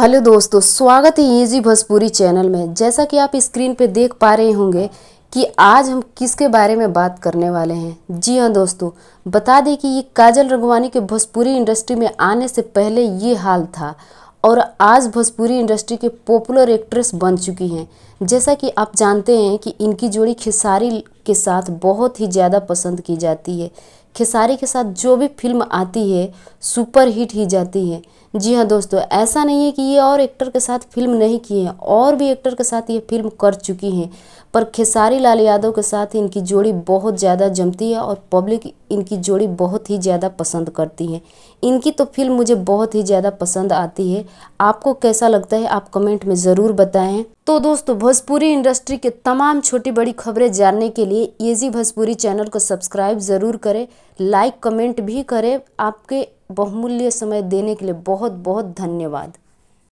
hello दोस्तों स्वागत है इजी भोजपुरी चैनल में जैसा कि आप स्क्रीन पर देख पा रहे होंगे कि आज हम किसके बारे में बात करने वाले हैं जी हाँ दोस्तों बता दें कि ये काजल रंगवानी के भोजपुरी इंडस्ट्री में आने से पहले ये हाल था और आज भोजपुरी इंडस्ट्री के पॉपुलर एक्ट्रेस बन चुकी हैं जैसा कि आप जानते हैं कि इनकी जोड़ी खिसारी के साथ बहुत ही ज़्यादा पसंद की जाती है खेसारी के साथ जो भी फिल्म आती है सुपर हिट ही जाती है जी हाँ दोस्तों ऐसा नहीं है कि ये और एक्टर के साथ फिल्म नहीं की है और भी एक्टर के साथ ये फिल्म कर चुकी हैं पर खेसारी लाल यादव के साथ इनकी जोड़ी बहुत ज़्यादा जमती है और पब्लिक इनकी जोड़ी बहुत ही ज़्यादा पसंद करती है इनकी तो फिल्म मुझे बहुत ही ज़्यादा पसंद आती है आपको कैसा लगता है आप कमेंट में ज़रूर बताएं तो दोस्तों भोजपुरी इंडस्ट्री के तमाम छोटी बड़ी खबरें जानने के लिए ये भोजपुरी चैनल को सब्सक्राइब ज़रूर करें लाइक कमेंट भी करें आपके बहुमूल्य समय देने के लिए बहुत बहुत धन्यवाद